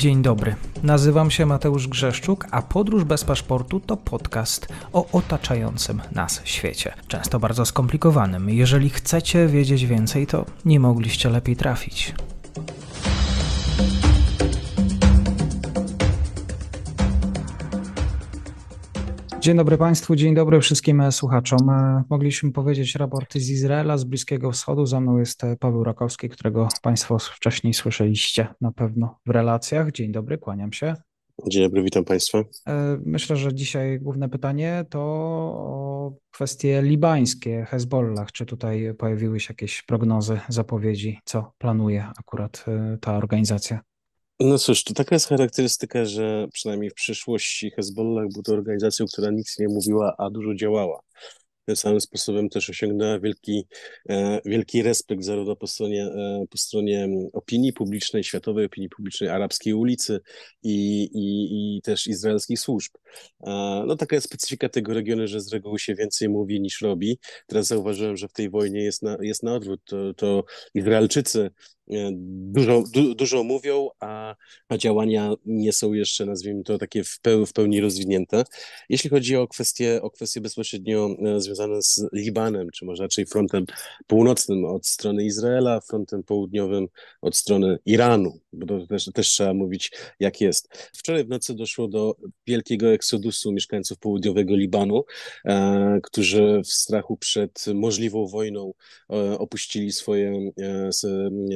Dzień dobry, nazywam się Mateusz Grzeszczuk, a Podróż bez paszportu to podcast o otaczającym nas świecie, często bardzo skomplikowanym. Jeżeli chcecie wiedzieć więcej, to nie mogliście lepiej trafić. Dzień dobry Państwu, dzień dobry wszystkim e, słuchaczom. E, mogliśmy powiedzieć raporty z Izraela, z Bliskiego Wschodu. Za mną jest e, Paweł Rakowski, którego Państwo wcześniej słyszeliście na pewno w relacjach. Dzień dobry, kłaniam się. Dzień dobry, witam Państwa. Myślę, że dzisiaj główne pytanie to o kwestie libańskie, Hezbollah. Czy tutaj pojawiły się jakieś prognozy, zapowiedzi, co planuje akurat ta organizacja? No cóż, to taka jest charakterystyka, że przynajmniej w przyszłości Hezbollah był to organizacją, która nic nie mówiła, a dużo działała. Tym samym sposobem też osiągnęła wielki, e, wielki respekt zarówno po stronie, e, po stronie opinii publicznej, światowej opinii publicznej, arabskiej ulicy i, i, i też izraelskich służb. E, no taka jest specyfika tego regionu, że z reguły się więcej mówi niż robi. Teraz zauważyłem, że w tej wojnie jest na, jest na odwrót. To, to Izraelczycy E, dużo, du, dużo mówią, a, a, działania nie są jeszcze, nazwijmy to, takie w, peł, w pełni rozwinięte. Jeśli chodzi o kwestie, o kwestie bezpośrednio e, związane z Libanem, czy może raczej frontem północnym od strony Izraela, frontem południowym od strony Iranu, bo to też, też trzeba mówić, jak jest. Wczoraj w nocy doszło do wielkiego eksodusu mieszkańców południowego Libanu, e, którzy w strachu przed możliwą wojną e, opuścili swoje, e,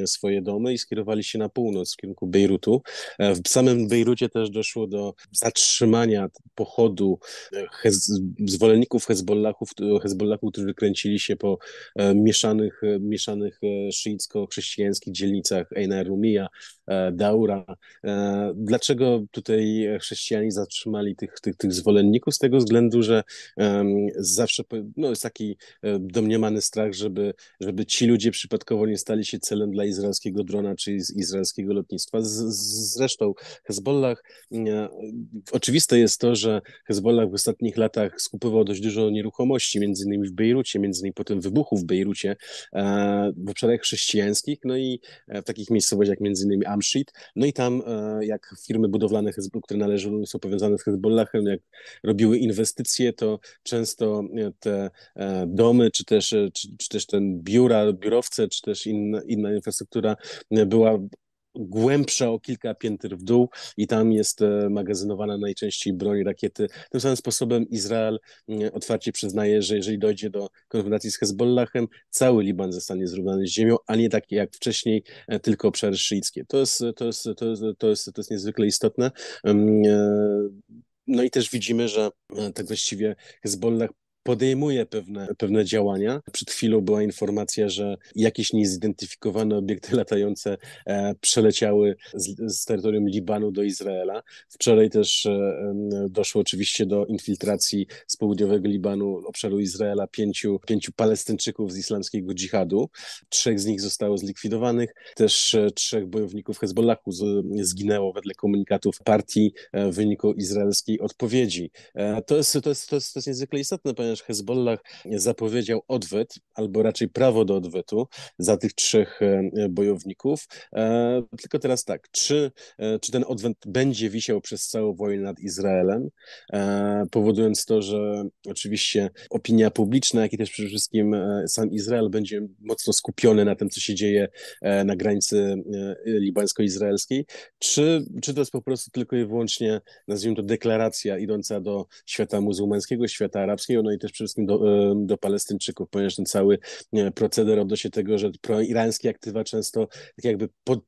swoje swoje domy i skierowali się na północ w kierunku Bejrutu. E, w samym Bejrucie też doszło do zatrzymania pochodu e, hez, zwolenników Hezbollahów, Hezbollahów, którzy kręcili się po e, mieszanych, mieszanych szyicko-chrześcijańskich dzielnicach Eina Rumija, Daura. Dlaczego tutaj chrześcijanie zatrzymali tych, tych, tych zwolenników? Z tego względu, że zawsze no, jest taki domniemany strach, żeby, żeby ci ludzie przypadkowo nie stali się celem dla Izraela izraelskiego drona czy z izraelskiego lotnictwa. Z, zresztą Hezbollah, mm, e, oczywiste jest to, że Hezbollah w ostatnich latach skupywał dość dużo nieruchomości, między innymi w Bejrucie, między innymi po tym wybuchu w Bejrucie, e, w obszarach chrześcijańskich, no i e, w takich miejscowościach jak między innymi Amshit, no i tam jak firmy budowlane, które należą, są powiązane z Hezbollahem, jak robiły inwestycje, to często te domy, czy też, czy, czy też ten biura, biurowce, czy też inna, inna infrastruktura która była głębsza o kilka pięter w dół i tam jest e, magazynowana najczęściej broń, rakiety. Tym samym sposobem Izrael otwarcie przyznaje, że jeżeli dojdzie do konfrontacji z Hezbollahem, cały Liban zostanie zrównany z ziemią, a nie tak jak wcześniej e, tylko obszary szyickie. To jest, e, to jest, to jest, to jest, to jest niezwykle istotne. No i też widzimy, że tak właściwie Hezbollah podejmuje pewne, pewne działania. Przed chwilą była informacja, że jakieś niezidentyfikowane obiekty latające e, przeleciały z, z terytorium Libanu do Izraela. Wczoraj też e, doszło oczywiście do infiltracji z południowego Libanu, obszaru Izraela, pięciu, pięciu Palestyńczyków z islamskiego dżihadu. Trzech z nich zostało zlikwidowanych, też e, trzech bojowników Hezbollahu zginęło wedle komunikatów partii w wyniku izraelskiej odpowiedzi. To jest, to jest, to jest, to jest niezwykle istotne, ponieważ ponieważ Hezbollah zapowiedział odwet, albo raczej prawo do odwetu za tych trzech e, bojowników. E, tylko teraz tak, czy, e, czy ten odwet będzie wisiał przez całą wojnę nad Izraelem, powodując to, że oczywiście opinia publiczna, jak i też przede wszystkim sam Izrael będzie mocno skupiony na tym, co się dzieje na granicy libańsko-izraelskiej, czy, czy to jest po prostu tylko i wyłącznie, nazwijmy to, deklaracja idąca do świata muzułmańskiego, świata arabskiego, no i też przede wszystkim do, e, do Palestyńczyków, ponieważ ten cały e, proceder odnosi tego, że proirańskie aktywa często tak jakby pod,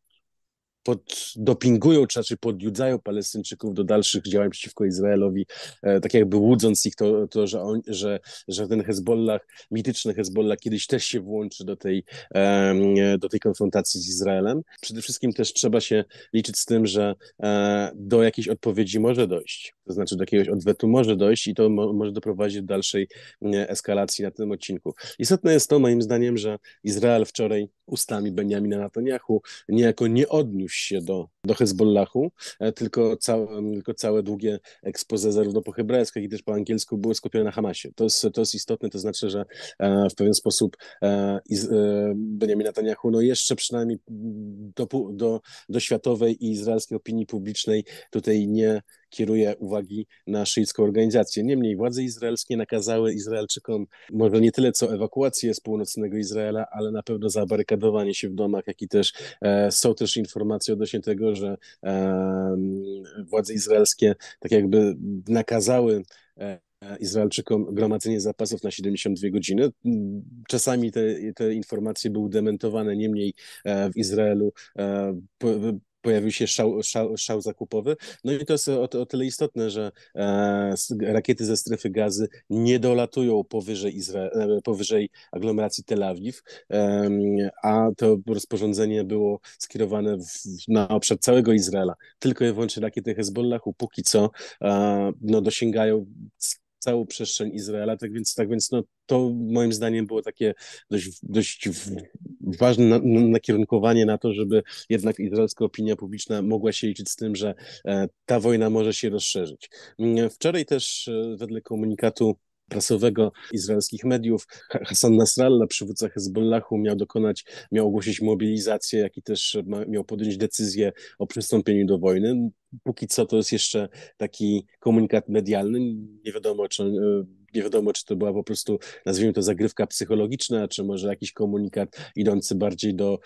poddopingują, czy raczej podjudzają Palestyńczyków do dalszych działań przeciwko Izraelowi, e, tak jakby łudząc ich to, to że, on, że, że ten Hezbollah, mityczny Hezbollah kiedyś też się włączy do tej, do tej konfrontacji z Izraelem. Przede wszystkim też trzeba się liczyć z tym, że do jakiejś odpowiedzi może dojść. To znaczy do jakiegoś odwetu może dojść i to mo może doprowadzić do dalszej mm, eskalacji na tym odcinku. Istotne jest to moim zdaniem, że Izrael wczoraj ustami Benjamina Netanyahu niejako nie odniósł się do, do Hezbollahu, e, tylko całe, mm, tylko całe długie ekspozycje zarówno po hebrajsku, jak i też po angielsku były skupione na Hamasie. To jest, to jest istotne, to znaczy, że e, w pewien sposób e, Benjamin Netanyahu no jeszcze przynajmniej do, do, do światowej i izraelskiej opinii publicznej tutaj nie kieruje uwagi na szyicką organizację. Niemniej władze izraelskie nakazały Izraelczykom może nie tyle co ewakuację z północnego Izraela, ale na pewno zabarykadowanie się w domach, jak i też e, są też informacje odnośnie tego, że e, władze izraelskie tak jakby nakazały e, Izraelczykom gromadzenie zapasów na 72 godziny. Czasami te, te informacje były dementowane, niemniej e, w Izraelu e, pojawił się szał, szał, szał zakupowy. No i to jest o, o tyle istotne, że e, rakiety ze strefy gazy nie dolatują powyżej, Izra e, powyżej aglomeracji Tel Awiw, e, a to rozporządzenie było skierowane w, na obszar całego Izraela. Tylko i wyłącznie rakiety Hezbollahu póki co e, no, dosięgają całą przestrzeń Izraela, tak więc, tak więc no, to moim zdaniem było takie dość, dość ważne nakierunkowanie na to, żeby jednak izraelska opinia publiczna mogła się liczyć z tym, że e, ta wojna może się rozszerzyć. Mm, wczoraj też e, wedle komunikatu prasowego izraelskich mediów. Hassan Nasrallah, przywódca Hezbollahu, miał dokonać, miał ogłosić mobilizację, jak i też miał podjąć decyzję o przystąpieniu do wojny. Póki co to jest jeszcze taki komunikat medialny, nie wiadomo czy e, nie wiadomo, czy to była po prostu, nazwijmy to zagrywka psychologiczna, czy może jakiś komunikat idący bardziej do,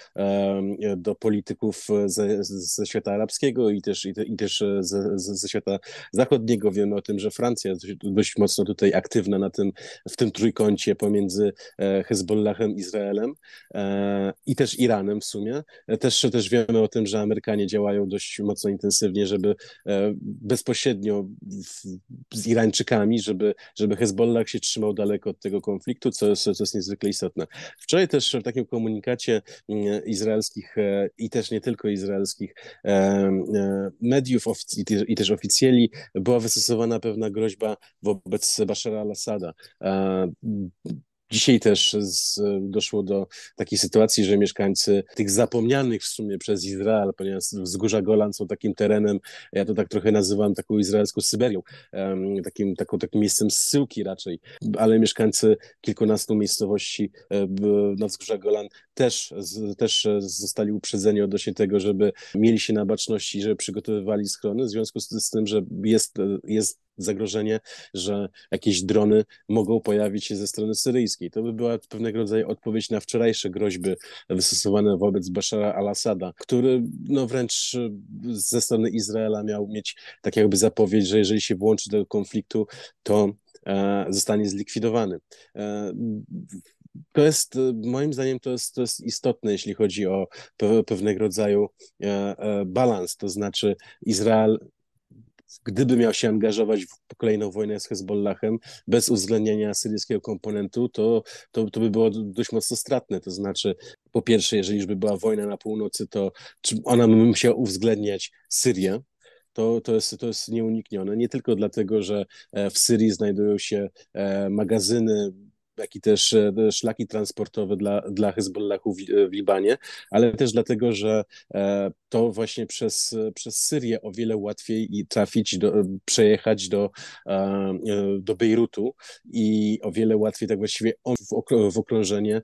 do polityków ze, ze świata arabskiego i też, i, te, i też ze, ze, świata zachodniego. Wiemy o tym, że Francja jest dość mocno tutaj aktywna na tym, w tym trójkącie pomiędzy e, Hezbollahem, Izraelem e, i też Iranem w sumie. E, też, też wiemy o tym, że Amerykanie działają dość mocno intensywnie, żeby bezpośrednio z Irańczykami, żeby, żeby Hezbollah Hezbollah się trzymał daleko od tego konfliktu, co jest, co jest niezwykle istotne. Wczoraj też w takim komunikacie mm, izraelskich e, i też nie tylko izraelskich e, e, mediów i też oficjeli była wystosowana pewna groźba wobec Bashara al-Assada. Dzisiaj też e, z, e, doszło do takiej sytuacji, że mieszkańcy tych zapomnianych w sumie przez Izrael, ponieważ wzgórza Golan są takim terenem, ja to tak trochę nazywam taką izraelską Syberią, takim, taką, takim miejscem zsyłki raczej, ale mieszkańcy kilkunastu miejscowości e, na wzgórza Golan też, też zostali uprzedzeni odnośnie tego, żeby mieli się na baczności, żeby przygotowywali schrony, w związku z tym, że jest, jest zagrożenie, że jakieś drony mogą pojawić się ze strony syryjskiej. To by była pewnego rodzaju odpowiedź na wczorajsze groźby wystosowane wobec Bashara al-Assada, który no wręcz e, ze strony Izraela miał mieć tak jakby zapowiedź, że jeżeli się włączy do konfliktu, to e, zostanie zlikwidowany. E, to jest, moim zdaniem, to jest, to jest istotne, jeśli chodzi o pewnego rodzaju balans, to znaczy Izrael gdyby miał się angażować w kolejną wojnę z Hezbollahem bez uwzględnienia syryjskiego komponentu, to, to, to by było dość mocno stratne. To znaczy, po pierwsze, jeżeli już by była wojna na północy, to czy ona by musiała uwzględniać Syrię, to, to, jest, to jest nieuniknione. Nie tylko dlatego, że e, w Syrii znajdują się e, magazyny jak i też e, szlaki transportowe dla, dla Hezbollahów w e, Libanie, ale też dlatego, że e, to właśnie przez, przez Syrię o wiele łatwiej trafić, do, przejechać do, do Bejrutu i o wiele łatwiej tak właściwie w okrążenie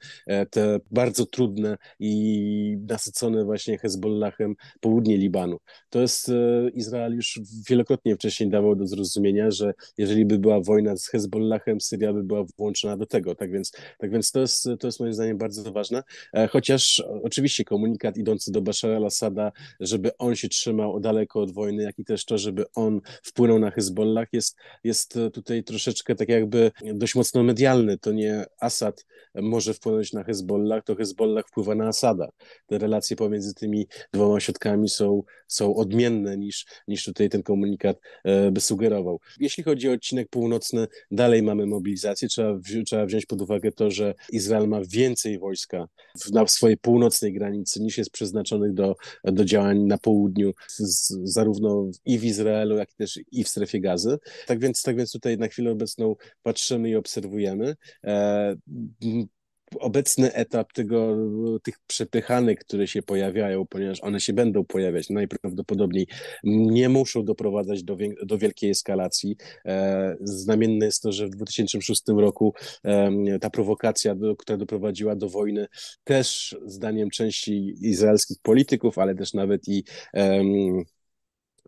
te bardzo trudne i nasycone właśnie Hezbollahem południe Libanu. To jest, Izrael już wielokrotnie wcześniej dawał do zrozumienia, że jeżeli by była wojna z Hezbollahem, Syria by była włączona do tego tego. Tak więc, tak więc to, jest, to jest moim zdaniem bardzo ważne. E, chociaż oczywiście komunikat idący do Bashara al-Assada, żeby on się trzymał daleko od wojny, jak i też to, żeby on wpłynął na Hezbollah, jest, jest tutaj troszeczkę tak jakby dość mocno medialny. To nie Assad może wpłynąć na Hezbollah, to Hezbollah wpływa na Assada. Te relacje pomiędzy tymi dwoma ośrodkami są, są odmienne niż, niż tutaj ten komunikat e, by sugerował. Jeśli chodzi o odcinek północny, dalej mamy mobilizację, trzeba, trzeba wziąć pod uwagę to, że Izrael ma więcej wojska na swojej północnej granicy niż jest przeznaczonych do, do działań na południu, z, zarówno i w Izraelu, jak też i w strefie gazy. Tak więc, tak więc tutaj na chwilę obecną patrzymy i obserwujemy. E, obecny etap tego, tych przepychanek, które się pojawiają, ponieważ one się będą pojawiać najprawdopodobniej, nie muszą doprowadzać do, do wielkiej eskalacji. E, znamienne jest to, że w 2006 roku ta prowokacja, która doprowadziła do wojny, też zdaniem części izraelskich polityków, ale też nawet i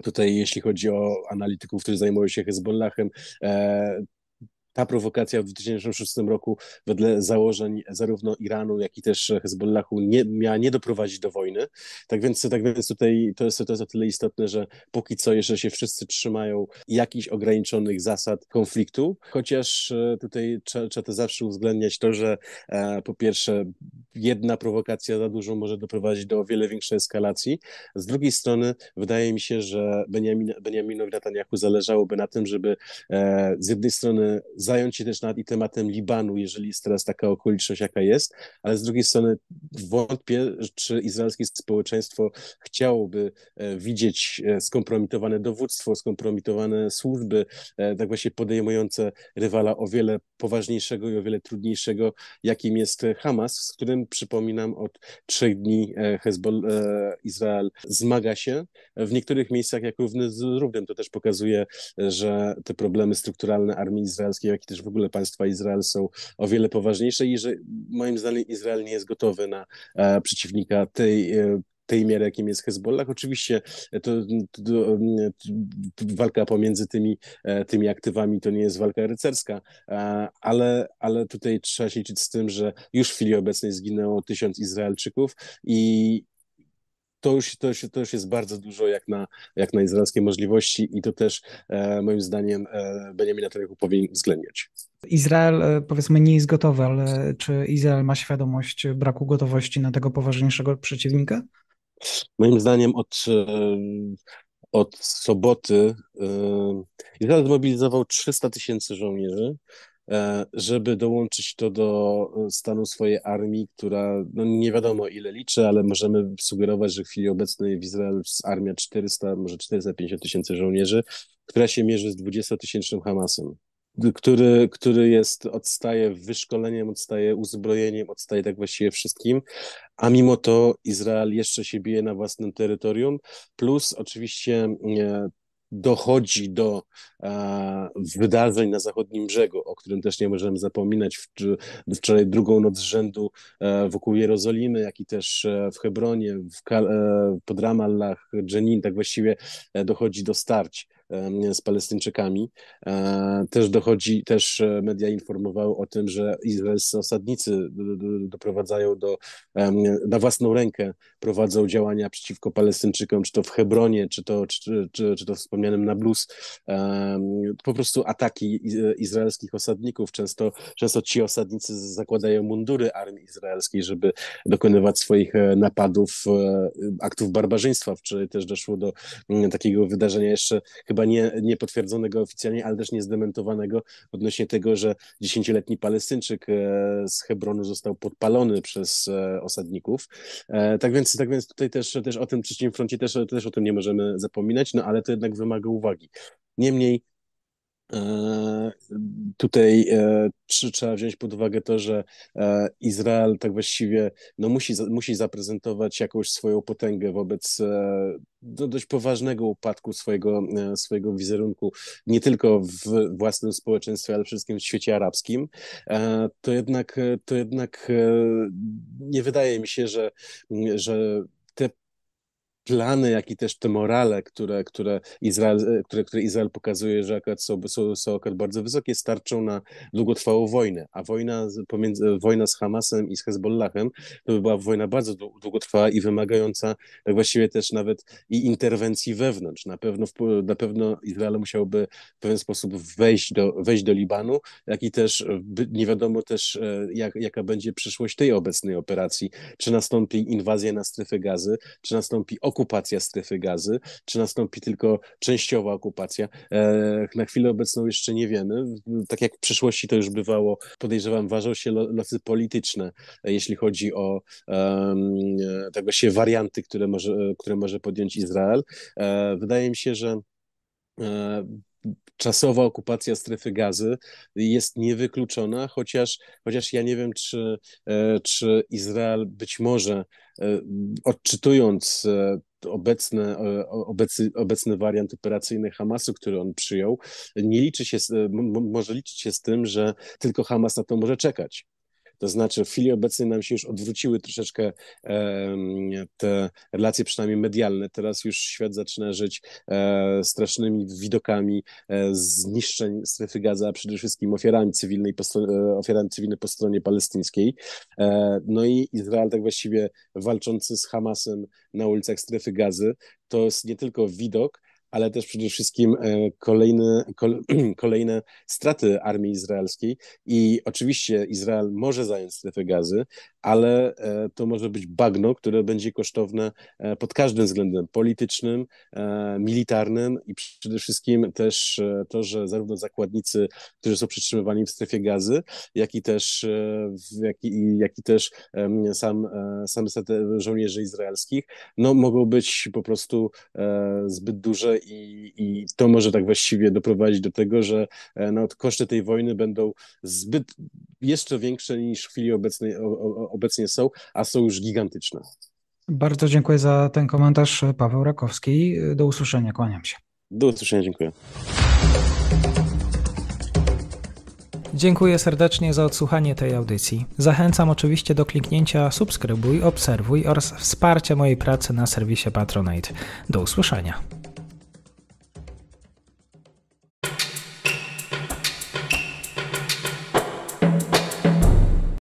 tutaj, jeśli chodzi o analityków, którzy zajmują się Hezbollahem, e, ta prowokacja w 2006 roku wedle założeń zarówno Iranu, jak i też Hezbollahu nie, miała nie doprowadzić do wojny. Tak więc, tak więc tutaj to jest, to jest o tyle istotne, że póki co jeszcze się wszyscy trzymają jakichś ograniczonych zasad konfliktu, chociaż e, tutaj trzeba, trzeba to zawsze uwzględniać to, że e, po pierwsze jedna prowokacja za dużo może doprowadzić do o wiele większej eskalacji. Z drugiej strony wydaje mi się, że Benjamin, Benjaminowi Netanyahu zależałoby na tym, żeby e, z jednej strony zająć się też nad i tematem Libanu, jeżeli jest teraz taka okoliczność, jaka jest, ale z drugiej strony wątpię, czy izraelskie społeczeństwo chciałoby e, widzieć e, skompromitowane dowództwo, skompromitowane służby, e, tak właśnie podejmujące rywala o wiele poważniejszego i o wiele trudniejszego, jakim jest Hamas, z którym przypominam od trzech dni Hezbol, Izrael zmaga się w niektórych miejscach jak równy z równym. To też pokazuje, że te problemy strukturalne armii izraelskiej Izraelskie, jak i też w ogóle państwa Izrael są o wiele poważniejsze i że moim zdaniem Izrael nie jest gotowy na e, przeciwnika tej e, tej mierze, jakim jest Hezbollah. Oczywiście to, to, to, e, walka pomiędzy tymi, tymi aktywami to nie jest walka rycerska, ale, ale tutaj trzeba się liczyć z tym, że już w chwili obecnej zginęło tysiąc Izraelczyków i, to już, to, już, to już jest bardzo dużo jak na, jak na izraelskie możliwości i to też e, moim zdaniem e, Benjamin Netanyahu powinien uwzględniać. Izrael e, powiedzmy nie jest gotowy, ale czy Izrael ma świadomość braku gotowości na tego poważniejszego przeciwnika? Moim zdaniem od, e, od soboty e, Izrael zmobilizował 300 tysięcy żołnierzy E, żeby dołączyć to do e, stanu swojej armii, która no nie wiadomo ile liczy, ale możemy sugerować, że w chwili obecnej w Izraelu jest armia 400, może 450 tysięcy żołnierzy, która się mierzy z 20-tysięcznym Hamasem który, który jest, odstaje wyszkoleniem, odstaje uzbrojeniem, odstaje tak właściwie wszystkim, a mimo to Izrael jeszcze się bije na własnym terytorium, plus oczywiście e, dochodzi do e, wydarzeń na zachodnim brzegu, o którym też nie możemy zapominać. Wczoraj drugą noc z rzędu e, wokół Jerozolimy, jak i też e, w Hebronie, w Kal- e, pod Ramallah, Jenin, tak właściwie e, dochodzi do starć e, z Palestyńczykami. Też dochodzi, też media informowały o tym, że izraelscy osadnicy doprowadzają do, na własną rękę prowadzą działania przeciwko Palestyńczykom, czy to w Hebronie, czy to, czy, czy, czy to wspomnianym Po prostu ataki izraelskich osadników. Często, często ci osadnicy zakładają mundury armii izraelskiej, żeby dokonywać swoich e, napadów, e, aktów barbarzyństwa. Wczoraj też doszło do mm, takiego wydarzenia jeszcze chyba nie, nie potwierdzonego oficjalnie, ale też nie zdementowanego odnośnie tego, że dziesięcioletni Palestyńczyk e, z Hebronu został podpalony przez osadników. Tak więc więc, tak więc tutaj też, też o tym trzecim froncie też, też o tym nie możemy zapominać, no ale to jednak wymaga uwagi. Niemniej E, tutaj czy, e, trzeba wziąć pod uwagę to, że e, Izrael tak właściwie no musi, musi zaprezentować jakąś swoją potęgę wobec dość poważnego upadku swojego, swojego wizerunku, nie tylko w własnym społeczeństwie, ale przede wszystkim w świecie arabskim, to jednak, to jednak nie wydaje mi się, że, że te plany, jak i też te morale, które, które, Izrael, e, które, które Izrael pokazuje, że akurat są, są, są akurat bardzo wysokie, starczą na długotrwałą wojnę. A wojna, pomiędzy, wojna z Hamasem i z Hezbollahem to by była wojna bardzo długotrwała i wymagająca tak właściwie też nawet i interwencji wewnątrz. Na pewno, na pewno Izrael musiałby w pewien sposób wejść do, wejść do Libanu, jak i też e, nie wiadomo też, e, jak, jaka będzie przyszłość tej obecnej operacji. Czy nastąpi inwazja na strefę gazy, czy nastąpi okupacja okupacja strefy gazy, czy nastąpi tylko częściowa okupacja. E, na chwilę obecną jeszcze nie wiemy. Tak jak w przeszłości to już bywało, podejrzewam, ważą się losy polityczne, e, jeśli chodzi o e, tego się warianty, które może, które może podjąć Izrael. Wydaje mi się, że czasowa okupacja strefy gazy jest niewykluczona, chociaż, chociaż ja nie wiem, czy, e, czy Izrael być może e, odczytując e, obecne, obecny, obecny wariant operacyjny Hamasu, który on przyjął, nie liczy się, może liczyć się z tym, że tylko Hamas na to może czekać. To znaczy, w chwili obecnej nam się już odwróciły troszeczkę te relacje, przynajmniej medialne. Teraz już świat zaczyna żyć e, strasznymi widokami e, zniszczeń strefy Gaza, a przede wszystkim ofiarami cywilnej e, ofiarami cywilnej po stronie palestyńskiej. No i Izrael tak właściwie walczący z Hamasem na ulicach strefy Gazy. To jest nie tylko widok, ale też przede wszystkim e, kolejne, kolejne straty armii izraelskiej. I oczywiście Izrael może zająć strefę gazy, ale e, to może być bagno, które będzie kosztowne e, pod każdym względem politycznym, militarnym i przede wszystkim też to, że zarówno zakładnicy, którzy są przetrzymywani w strefie gazy, jak i też, jak i, jak i też sam, sam żołnierzy izraelskich, no, mogą być po prostu zbyt duże i, i to może tak właściwie doprowadzić do tego, że e, no, koszty tej wojny będą zbyt jeszcze większe niż w chwili obecnej, obecnie są, a są już gigantyczne. Bardzo dziękuję za ten komentarz, Paweł Rakowski. Do usłyszenia, kłaniam się. Do usłyszenia, dziękuję. Dziękuję serdecznie za odsłuchanie tej audycji. Zachęcam oczywiście do kliknięcia subskrybuj, obserwuj oraz wsparcia mojej pracy na serwisie Patronite. Do usłyszenia.